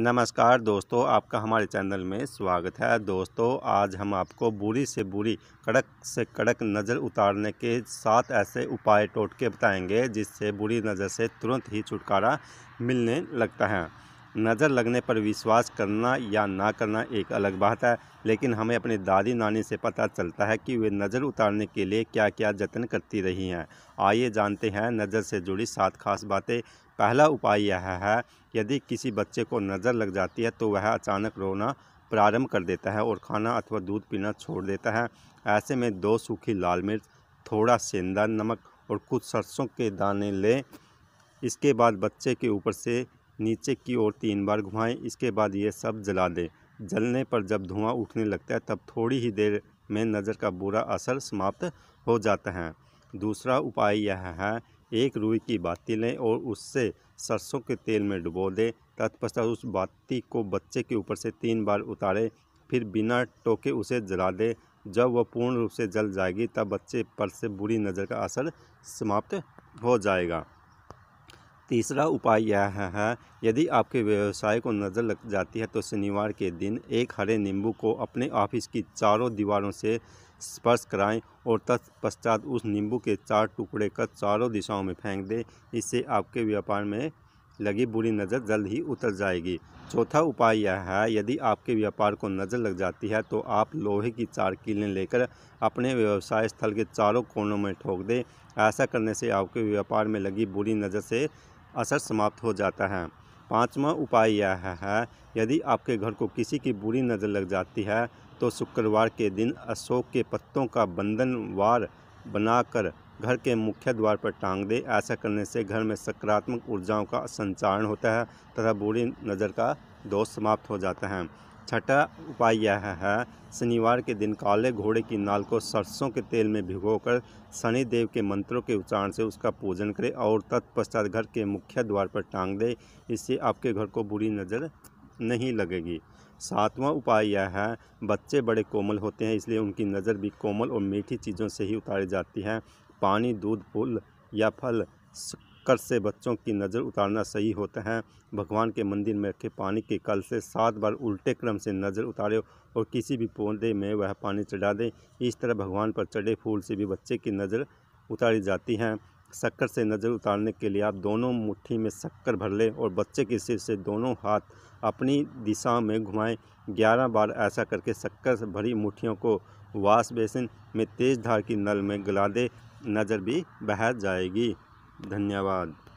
नमस्कार दोस्तों आपका हमारे चैनल में स्वागत है दोस्तों आज हम आपको बुरी से बुरी कड़क से कड़क नज़र उतारने के सात ऐसे उपाय टोटके बताएंगे जिससे बुरी नज़र से तुरंत ही छुटकारा मिलने लगता है नज़र लगने पर विश्वास करना या ना करना एक अलग बात है लेकिन हमें अपने दादी नानी से पता चलता है कि वे नज़र उतारने के लिए क्या क्या जतन करती रही हैं आइए जानते हैं नज़र से जुड़ी सात खास बातें पहला उपाय यह है यदि किसी बच्चे को नज़र लग जाती है तो वह अचानक रोना प्रारंभ कर देता है और खाना अथवा दूध पीना छोड़ देता है ऐसे में दो सूखी लाल मिर्च थोड़ा सेंधा नमक और कुछ सरसों के दाने लें इसके बाद बच्चे के ऊपर से नीचे की ओर तीन बार घुमाएं इसके बाद ये सब जला दें जलने पर जब धुआं उठने लगता है तब थोड़ी ही देर में नज़र का बुरा असर समाप्त हो जाता है दूसरा उपाय यह है एक रुई की बाती लें और उससे सरसों के तेल में डुबो दें तत्पश्चात उस बाती को बच्चे के ऊपर से तीन बार उतारें फिर बिना टोके उसे जला दें जब वह पूर्ण रूप से जल जाएगी तब बच्चे पर से बुरी नज़र का असर समाप्त हो जाएगा तीसरा उपाय यह है यदि आपके व्यवसाय को नज़र लग जाती है तो शनिवार के दिन एक हरे नींबू को अपने ऑफिस की चारों दीवारों से स्पर्श कराएं और तत्पश्चात उस नींबू के चार टुकड़े कर चारों दिशाओं में फेंक दें इससे आपके व्यापार में लगी बुरी नज़र जल्द ही उतर जाएगी चौथा उपाय यह है यदि आपके व्यापार को नज़र लग जाती है तो आप लोहे की चार कीलें लेकर अपने व्यवसाय स्थल के चारों कोनों में ठोक दें ऐसा करने से आपके व्यापार में लगी बुरी नज़र से असर समाप्त हो जाता है पांचवा उपाय यह है यदि आपके घर को किसी की बुरी नज़र लग जाती है तो शुक्रवार के दिन अशोक के पत्तों का बंधन वार बनाकर घर के मुख्य द्वार पर टांग दे ऐसा करने से घर में सकारात्मक ऊर्जाओं का संचारण होता है तथा बुरी नज़र का दोष समाप्त हो जाता है छठा उपाय यह है शनिवार के दिन काले घोड़े की नाल को सरसों के तेल में भिगोकर शनि देव के मंत्रों के उच्चारण से उसका पूजन करें और तत्पश्चात घर के मुख्य द्वार पर टांग दें इससे आपके घर को बुरी नज़र नहीं लगेगी सातवां उपाय यह है बच्चे बड़े कोमल होते हैं इसलिए उनकी नज़र भी कोमल और मीठी चीज़ों से ही उतारी जाती है पानी दूध फूल या फल कल से बच्चों की नज़र उतारना सही होता है भगवान के मंदिर में रखे पानी के कल से सात बार उल्टे क्रम से नज़र उतारे और किसी भी पौधे में वह पानी चढ़ा दें इस तरह भगवान पर चढ़े फूल से भी बच्चे की नज़र उतारी जाती है शक्कर से नज़र उतारने के लिए आप दोनों मुट्ठी में शक्कर भर लें और बच्चे के सिर से दोनों हाथ अपनी दिशा में घुमाएं ग्यारह बार ऐसा करके शक्कर से भरी मुट्ठियों को वाश बेसिन में तेज़ धार की नल में गला दे नज़र भी बह जाएगी धन्यवाद